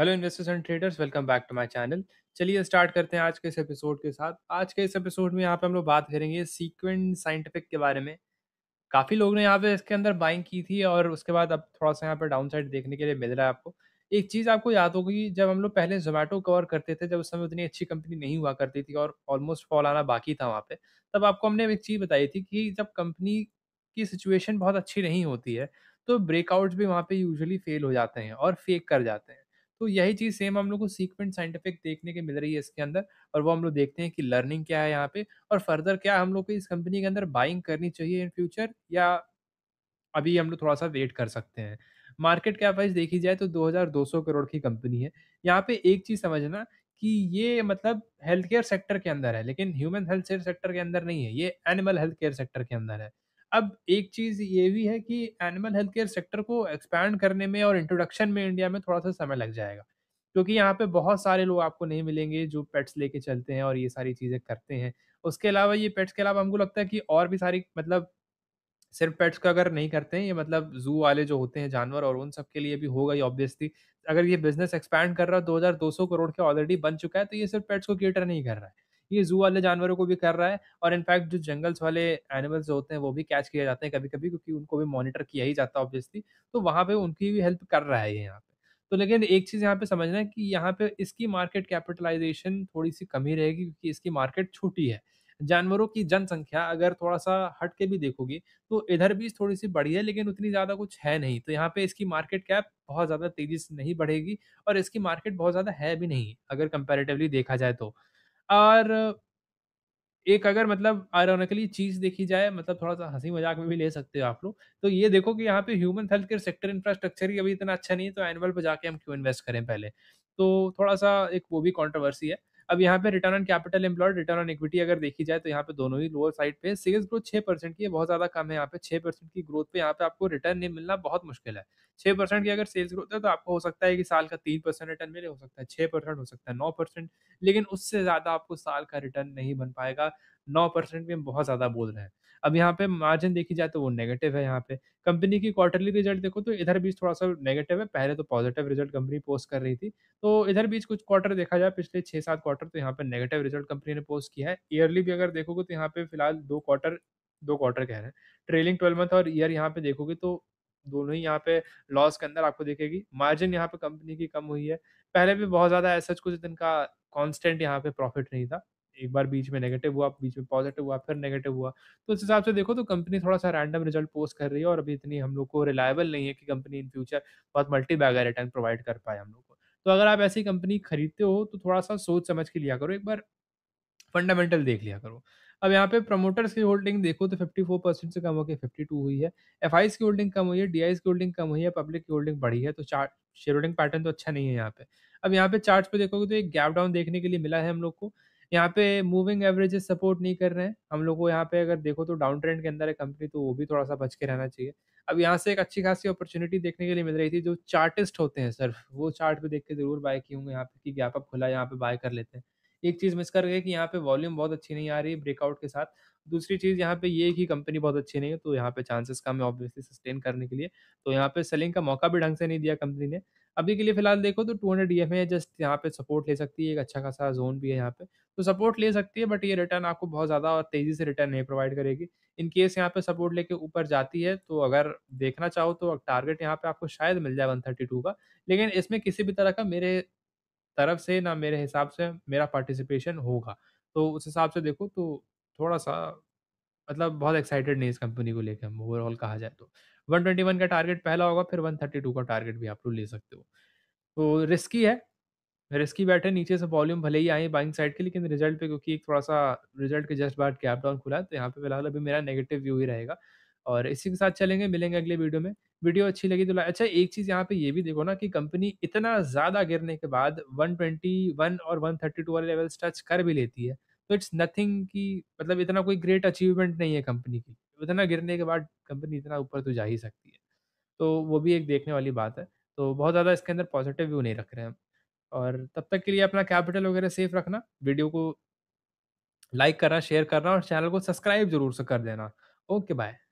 Hello investors and traders welcome back to my channel चलिए start करते हैं आज के इस एपिसोड के साथ आज के इस एपिसोड में यहाँ पे हम लोग बात करेंगे सीक्वेंट साइंटिफिक के बारे में काफ़ी लोगों ने यहाँ पे इसके अंदर बाइंग की थी और उसके बाद अब थोड़ा सा यहाँ पर डाउन साइड देखने के लिए मिल रहा है आपको एक चीज़ आपको याद होगी जब हम लोग पहले जोमेटो कवर करते थे जब उस समय उतनी अच्छी कंपनी नहीं हुआ करती थी और ऑलमोस्ट फॉल आना बाकी था वहाँ पे तब आपको हमने एक चीज़ बताई थी कि जब कंपनी की सिचुएशन बहुत अच्छी नहीं होती है तो ब्रेकआउट्स भी वहाँ पे यूजुअली फेल हो जाते हैं और फेक कर जाते हैं तो यही चीज़ सेम हम लोग को सीक्वेंट साइंटिफिक देखने के मिल रही है इसके अंदर और वो हम लोग देखते हैं कि लर्निंग क्या है यहाँ पे और फर्दर क्या हम लोग को इस कंपनी के अंदर बाइंग करनी चाहिए इन फ्यूचर या अभी हम लोग थोड़ा सा वेट कर सकते हैं मार्केट कैप वाइज देखी जाए तो 2200 करोड़ की कंपनी है यहाँ पे एक चीज़ समझना कि ये मतलब हेल्थ केयर सेक्टर के अंदर है लेकिन ह्यूमन हेल्थ केयर सेक्टर के अंदर नहीं है ये एनिमल हेल्थ केयर सेक्टर के अंदर है अब एक चीज ये भी है कि एनिमल हेल्थ केयर सेक्टर को एक्सपैंड करने में और इंट्रोडक्शन में इंडिया में थोड़ा सा समय लग जाएगा क्योंकि यहाँ पे बहुत सारे लोग आपको नहीं मिलेंगे जो पेट्स लेके चलते हैं और ये सारी चीज़ें करते हैं उसके अलावा ये पेट्स के अलावा हमको लगता है कि और भी सारी मतलब सिर्फ पेट्स का अगर नहीं करते हैं ये मतलब जू वाले जो होते हैं जानवर और उन सब के लिए भी होगा ये ऑब्वियसली अगर ये बिजनेस एक्सपैंड कर रहा है दो करोड़ के ऑलरेडी बन चुका है तो ये सिर्फ पेट्स को केटर नहीं कर रहा है ये जू वाले जानवरों को भी कर रहा है और इनफैक्ट जो जंगल्स वाले एनिमल्स होते हैं वो भी कैच किए जाते हैं कभी कभी क्योंकि उनको भी मॉनिटर किया ही जाता है ऑब्वियसली तो वहाँ पे उनकी भी हेल्प कर रहा है ये यहाँ पे तो लेकिन एक चीज़ यहाँ पे समझना है कि यहाँ पे इसकी मार्केट कैपिटलाइजेशन थोड़ी सी कमी रहेगी क्योंकि इसकी मार्केट छोटी है जानवरों की जनसंख्या अगर थोड़ा सा हट के भी देखोगे तो इधर भी थोड़ी सी बढ़ी है लेकिन उतनी ज़्यादा कुछ है नहीं तो यहाँ पे इसकी मार्केट कैप बहुत ज़्यादा तेज़ी से नहीं बढ़ेगी और इसकी मार्केट बहुत ज़्यादा है भी नहीं अगर कंपेरेटिवली देखा जाए तो और एक अगर मतलब आयरोनिकली चीज देखी जाए मतलब थोड़ा सा हंसी मजाक में भी ले सकते हो आप लोग तो ये देखो कि यहाँ पे human health care sector infrastructure ही अभी इतना अच्छा नहीं है तो एनुअल पर जाके हम क्यों इन्वेस्ट करें पहले तो थोड़ा सा एक वो भी कॉन्ट्रोवर्सी है अब यहाँ पे return on capital employed return on equity अगर देखी जाए तो यहाँ पे दोनों ही लोअर साइड पे सेल्स ग्रोथ छह परसेंट की है बहुत ज्यादा कम है यहाँ पे छह परसेंट की ग्रोथ पे यहाँ पे आपको रिटर्न नहीं मिलना बहुत मुश्किल है छह परसेंट की अगर सेल्स ग्रोथ है तो आपको हो सकता है कि साल का तीन परसेंट रिटर्न मिले हो सकता है छह परसेंट हो सकता है नौ परसेंट लेकिन उससे ज्यादा आपको साल का रिटर्न नहीं बन पाएगा नौ परसेंट भी हम बहुत ज्यादा बोल रहे हैं अब यहाँ पे मार्जिन देखी जाए तो वो नेगेटिव है यहाँ पे कंपनी की क्वार्टरली रिजल्ट देखो तो इधर बीच थोड़ा सा नेगेटिव है पहले तो पॉजिटिव रिजल्ट कंपनी पोस्ट कर रही थी तो इधर बीच कुछ क्वार्टर देखा जाए पिछले छः सात क्वार्टर तो यहाँ पे नेगेटिव रिजल्ट कंपनी ने पोस्ट किया है ईयरली भी अगर देखोगे तो यहाँ पे फिलहाल दो क्वार्टर दो क्वार्टर कह रहे हैं ट्रेलिंग ट्वेल्व मंथ और ईयर यहाँ पे देखोगे तो दोनों ही यहाँ पे लॉस के अंदर आपको देखेगी मार्जिन यहाँ पे कंपनी की कम हुई है पहले भी बहुत ज़्यादा ऐसा कुछ दिन का कांस्टेंट यहाँ पे प्रॉफिट नहीं था एक बार बीच में नेगेटिव हुआ बीच में पॉजिटिव हुआ फिर नेगेटिव हुआ तो उस हिसाब से देखो तो कंपनी थोड़ा सा रैंडम रिजल्ट पोस्ट कर रही है और अभी इतनी हम लोग को रिलायबल नहीं है कि कंपनी इन फ्यूचर बहुत मल्टी बैगर रिटर्न प्रोवाइड कर पाए हम लोग को तो अगर आप ऐसी कंपनी खरीदते हो तो थोड़ा सा सोच समझ के लिया करो एक बार फंडामेंटल देख लिया करो अब यहाँ पे प्रमोटर्स की होल्डिंग देखो तो 54 परसेंट से कम होकर 52 हुई है एफ की होल्डिंग कम हुई है डी की होल्डिंग कम हुई है पब्लिक की होल्डिंग बढ़ी है तो चार्ट शेयर होल्डिंग पैटर्न तो अच्छा नहीं है यहाँ पे अब यहाँ पे चार्ट पे देखोगे तो एक गैप डाउन देखने के लिए मिला है हम लोग को यहाँ पे मूविंग एवरेजेस सपोर्ट नहीं कर रहे हैं हम लोग को यहाँ पे अगर देखो तो डाउन ट्रेंड के अंदर है कंपनी तो वो भी थोड़ा सा बच के रहना चाहिए अब यहाँ से एक अच्छी खासी अपॉर्चुनिटी देखने के लिए मिल रही थी जो चार्टिस्ट होते हैं सर वो चार्ट पे देख के जरूर बाय किए होंगे यहाँ पे कि गैप अप खुला यहाँ पे बाय कर लेते हैं एक चीज़ मिस कर गए कि यहाँ पे वॉल्यूम बहुत अच्छी नहीं आ रही है ब्रेकआउट के साथ दूसरी चीज़ यहाँ पे ये कि कंपनी बहुत अच्छी नहीं है तो यहाँ पे चांसेस कम है ऑब्वियसली सस्टेन करने के लिए तो यहाँ पे सेलिंग का मौका भी ढंग से नहीं दिया कंपनी ने अभी के लिए फिलहाल देखो तो टू हंड्रेड e है जस्ट यहाँ पे सपोर्ट ले सकती है एक अच्छा खासा जोन भी है यहाँ पे तो सपोर्ट ले सकती है बट ये रिटर्न आपको बहुत ज़्यादा और तेज़ी से रिटर्न नहीं प्रोवाइड करेगी इन केस यहाँ पे सपोर्ट लेके ऊपर जाती है तो अगर देखना चाहो तो टारगेट यहाँ पे आपको शायद मिल जाए टू का लेकिन इसमें किसी भी तरह का मेरे तरफ से ना मेरे हिसाब से मेरा पार्टिसिपेशन होगा। तो उस हिसाब से देखो तो थोड़ा-सा मतलब बहुत एक्साइटेड नहीं इस कंपनी को लेकर हम ओवरऑल कहा जाए तो। 121 का टारगेट पहला होगा फिर 132 का टारगेट भी आप लोग ले सकते हो। तो रिस्की है, रिस्की बैठे नीचे से वॉल्यूम भले ही आए बाइंग साइड के लेकिन रिज़ल्ट पे क्योंकि थोड़ा-सा रिज़ल्ट के जस्ट बाद गैप डाउन खुला है तो यहाँ पे फिलहाल अभी मेरा नेगेटिव व्यू ही रहेगा। और इसी के साथ चलेंगे मिलेंगे अगले वीडियो में वीडियो अच्छी लगी तो अच्छा एक चीज़ यहाँ पे ये भी देखो ना कि कंपनी इतना ज़्यादा गिरने के बाद 121 और 132 वाले लेवल्स टच कर भी लेती है तो इट्स नथिंग कि मतलब इतना कोई ग्रेट अचीवमेंट नहीं है कंपनी की इतना गिरने के बाद कंपनी इतना ऊपर तो जा ही सकती है तो वो भी एक देखने वाली बात है तो बहुत ज़्यादा इसके अंदर पॉजिटिव व्यू नहीं रख रहे हैं और तब तक के लिए अपना कैपिटल वगैरह सेफ रखना वीडियो को लाइक करना शेयर करना और चैनल को सब्सक्राइब जरूर से कर देना ओके बाय